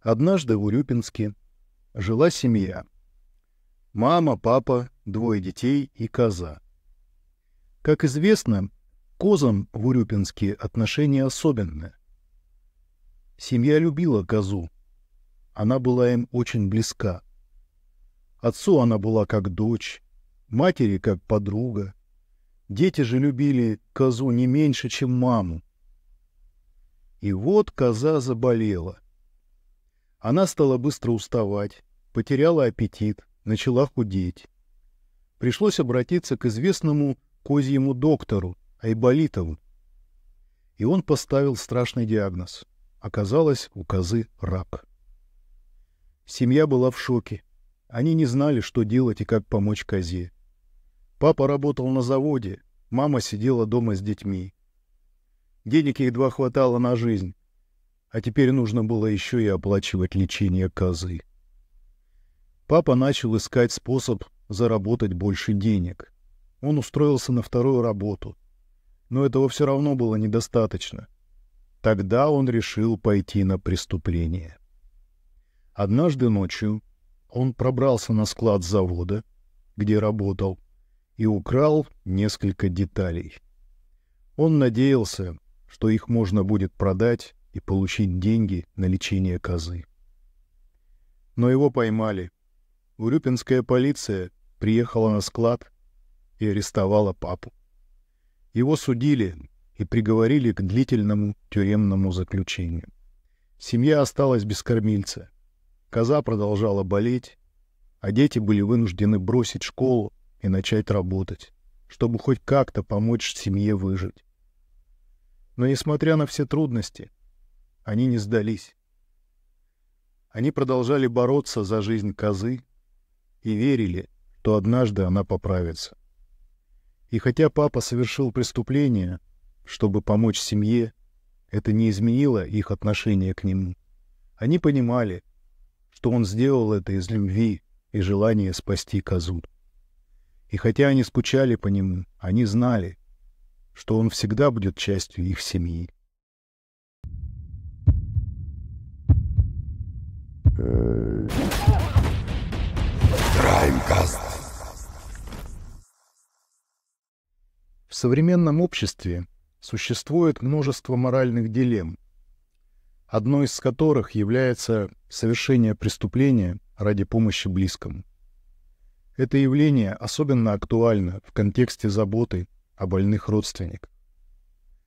Однажды в Урюпинске жила семья. Мама, папа, двое детей и коза. Как известно, козам в Урюпинске отношения особенные. Семья любила козу. Она была им очень близка. Отцу она была как дочь, матери как подруга. Дети же любили козу не меньше, чем маму. И вот коза заболела — она стала быстро уставать, потеряла аппетит, начала худеть. Пришлось обратиться к известному козьему доктору Айболитову. И он поставил страшный диагноз. Оказалось, у козы рак. Семья была в шоке. Они не знали, что делать и как помочь козе. Папа работал на заводе, мама сидела дома с детьми. Денег едва хватало на жизнь а теперь нужно было еще и оплачивать лечение козы. Папа начал искать способ заработать больше денег. Он устроился на вторую работу. Но этого все равно было недостаточно. Тогда он решил пойти на преступление. Однажды ночью он пробрался на склад завода, где работал, и украл несколько деталей. Он надеялся, что их можно будет продать и получить деньги на лечение козы. Но его поймали. Урюпинская полиция приехала на склад и арестовала папу. Его судили и приговорили к длительному тюремному заключению. Семья осталась без кормильца. Коза продолжала болеть, а дети были вынуждены бросить школу и начать работать, чтобы хоть как-то помочь семье выжить. Но несмотря на все трудности, они не сдались. Они продолжали бороться за жизнь козы и верили, что однажды она поправится. И хотя папа совершил преступление, чтобы помочь семье, это не изменило их отношение к нему. Они понимали, что он сделал это из любви и желания спасти козу. И хотя они скучали по нему, они знали, что он всегда будет частью их семьи. подкаст. В современном обществе существует множество моральных дилемм, одной из которых является совершение преступления ради помощи близкому. Это явление особенно актуально в контексте заботы о больных родственниках,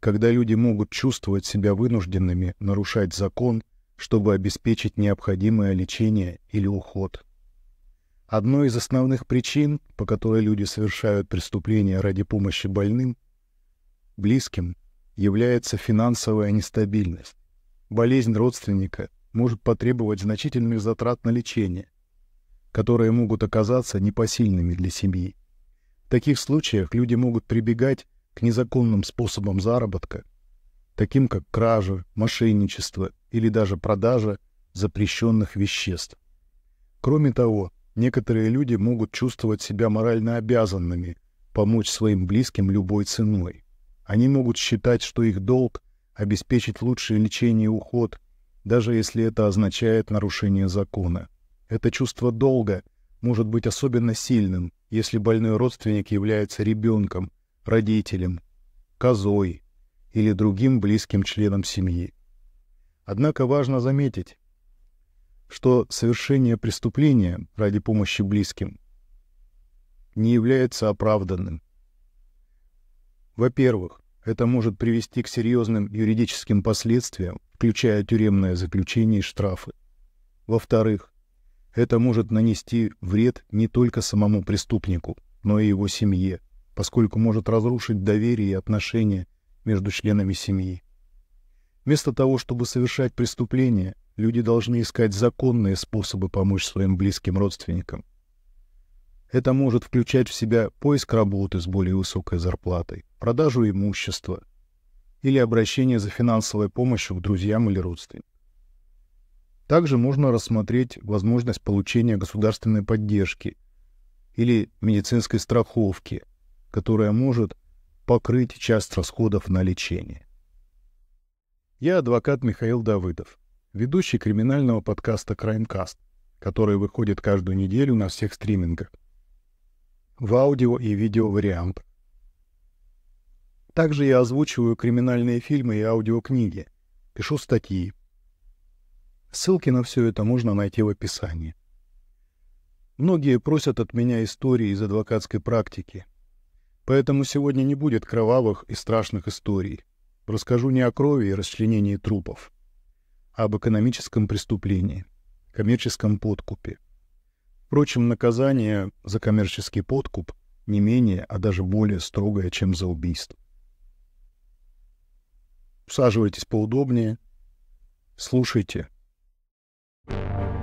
когда люди могут чувствовать себя вынужденными нарушать закон, чтобы обеспечить необходимое лечение или уход – Одной из основных причин, по которой люди совершают преступления ради помощи больным, близким, является финансовая нестабильность. Болезнь родственника может потребовать значительных затрат на лечение, которые могут оказаться непосильными для семьи. В таких случаях люди могут прибегать к незаконным способам заработка, таким как кража, мошенничество или даже продажа запрещенных веществ. Кроме того, Некоторые люди могут чувствовать себя морально обязанными помочь своим близким любой ценой. Они могут считать, что их долг – обеспечить лучшее лечение и уход, даже если это означает нарушение закона. Это чувство долга может быть особенно сильным, если больной родственник является ребенком, родителем, козой или другим близким членом семьи. Однако важно заметить, что совершение преступления ради помощи близким не является оправданным. Во-первых, это может привести к серьезным юридическим последствиям, включая тюремное заключение и штрафы. Во-вторых, это может нанести вред не только самому преступнику, но и его семье, поскольку может разрушить доверие и отношения между членами семьи. Вместо того, чтобы совершать преступления, люди должны искать законные способы помочь своим близким родственникам. Это может включать в себя поиск работы с более высокой зарплатой, продажу имущества или обращение за финансовой помощью к друзьям или родственникам. Также можно рассмотреть возможность получения государственной поддержки или медицинской страховки, которая может покрыть часть расходов на лечение. Я адвокат Михаил Давыдов, ведущий криминального подкаста «Краймкаст», который выходит каждую неделю на всех стримингах в аудио и видео вариантах. Также я озвучиваю криминальные фильмы и аудиокниги, пишу статьи. Ссылки на все это можно найти в описании. Многие просят от меня истории из адвокатской практики, поэтому сегодня не будет кровавых и страшных историй – Расскажу не о крови и расчленении трупов, а об экономическом преступлении, коммерческом подкупе. Впрочем, наказание за коммерческий подкуп не менее, а даже более строгое, чем за убийство. Усаживайтесь поудобнее, слушайте. Thank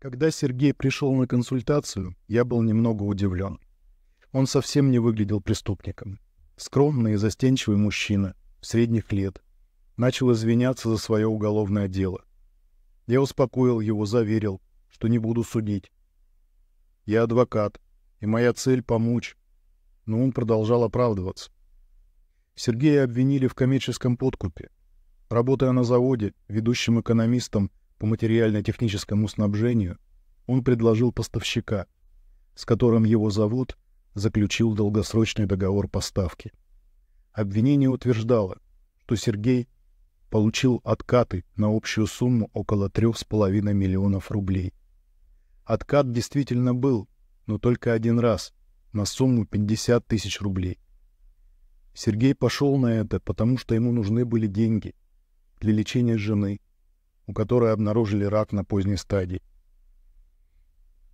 Когда Сергей пришел на консультацию, я был немного удивлен. Он совсем не выглядел преступником. Скромный и застенчивый мужчина, средних лет, начал извиняться за свое уголовное дело. Я успокоил его, заверил, что не буду судить. Я адвокат, и моя цель — помочь. Но он продолжал оправдываться. Сергея обвинили в коммерческом подкупе. Работая на заводе, ведущим экономистом, по материально-техническому снабжению, он предложил поставщика, с которым его завод заключил долгосрочный договор поставки. Обвинение утверждало, что Сергей получил откаты на общую сумму около 3,5 миллионов рублей. Откат действительно был, но только один раз, на сумму 50 тысяч рублей. Сергей пошел на это, потому что ему нужны были деньги для лечения жены, у которой обнаружили рак на поздней стадии.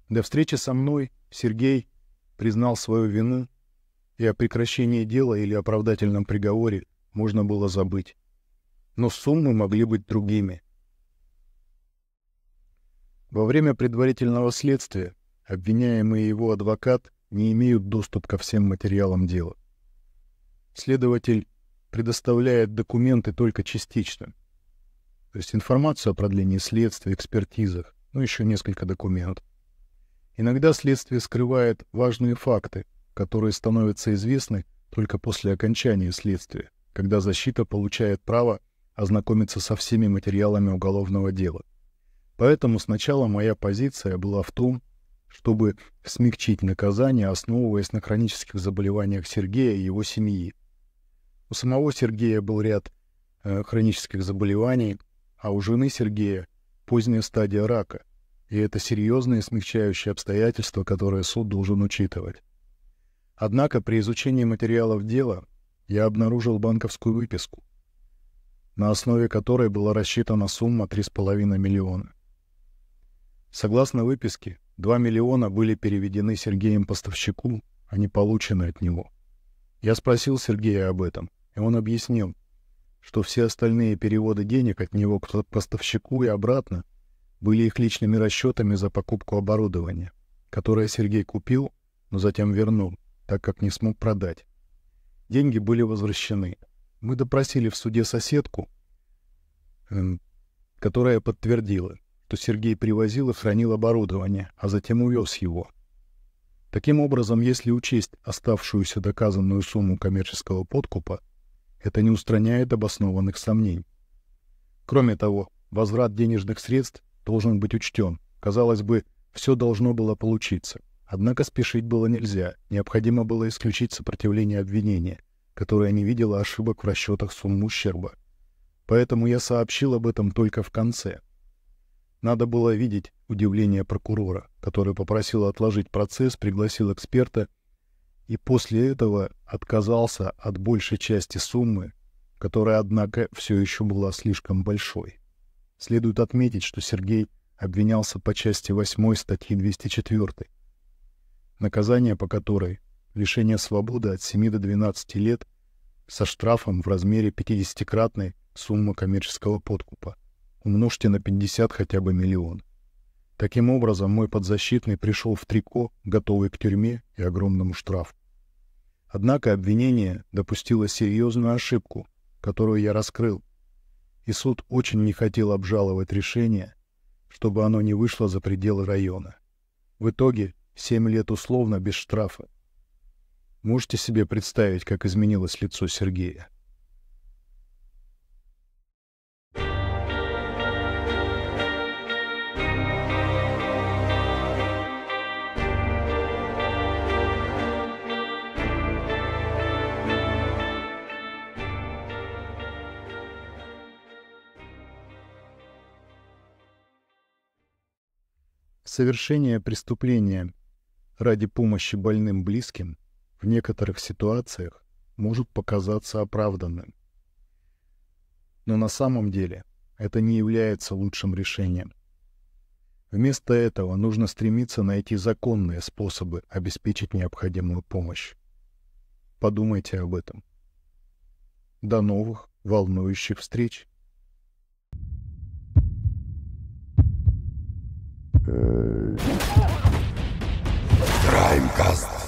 До встречи со мной Сергей признал свою вину, и о прекращении дела или оправдательном приговоре можно было забыть. Но суммы могли быть другими. Во время предварительного следствия обвиняемый и его адвокат не имеют доступ ко всем материалам дела. Следователь предоставляет документы только частично — то есть информацию о продлении следствия, экспертизах, ну еще несколько документов. Иногда следствие скрывает важные факты, которые становятся известны только после окончания следствия, когда защита получает право ознакомиться со всеми материалами уголовного дела. Поэтому сначала моя позиция была в том, чтобы смягчить наказание, основываясь на хронических заболеваниях Сергея и его семьи. У самого Сергея был ряд э, хронических заболеваний, а у жены Сергея поздняя стадия рака, и это серьезное смягчающее обстоятельство, которое суд должен учитывать. Однако при изучении материалов дела я обнаружил банковскую выписку, на основе которой была рассчитана сумма 3,5 миллиона. Согласно выписке, 2 миллиона были переведены Сергеем поставщику, а не получены от него. Я спросил Сергея об этом, и он объяснил, что все остальные переводы денег от него к поставщику и обратно были их личными расчетами за покупку оборудования, которое Сергей купил, но затем вернул, так как не смог продать. Деньги были возвращены. Мы допросили в суде соседку, эм, которая подтвердила, что Сергей привозил и хранил оборудование, а затем увез его. Таким образом, если учесть оставшуюся доказанную сумму коммерческого подкупа, это не устраняет обоснованных сомнений. Кроме того, возврат денежных средств должен быть учтен. Казалось бы, все должно было получиться. Однако спешить было нельзя. Необходимо было исключить сопротивление обвинения, которое не видело ошибок в расчетах суммы ущерба. Поэтому я сообщил об этом только в конце. Надо было видеть удивление прокурора, который попросил отложить процесс, пригласил эксперта и после этого отказался от большей части суммы, которая, однако, все еще была слишком большой. Следует отметить, что Сергей обвинялся по части 8 статьи 204, наказание по которой — лишение свободы от 7 до 12 лет со штрафом в размере 50-кратной суммы коммерческого подкупа. Умножьте на 50 хотя бы миллион. Таким образом, мой подзащитный пришел в трико, готовый к тюрьме и огромному штрафу. Однако обвинение допустило серьезную ошибку, которую я раскрыл, и суд очень не хотел обжаловать решение, чтобы оно не вышло за пределы района. В итоге семь лет условно без штрафа. Можете себе представить, как изменилось лицо Сергея? Совершение преступления ради помощи больным близким в некоторых ситуациях может показаться оправданным. Но на самом деле это не является лучшим решением. Вместо этого нужно стремиться найти законные способы обеспечить необходимую помощь. Подумайте об этом. До новых волнующих встреч! Краймкаст. Э,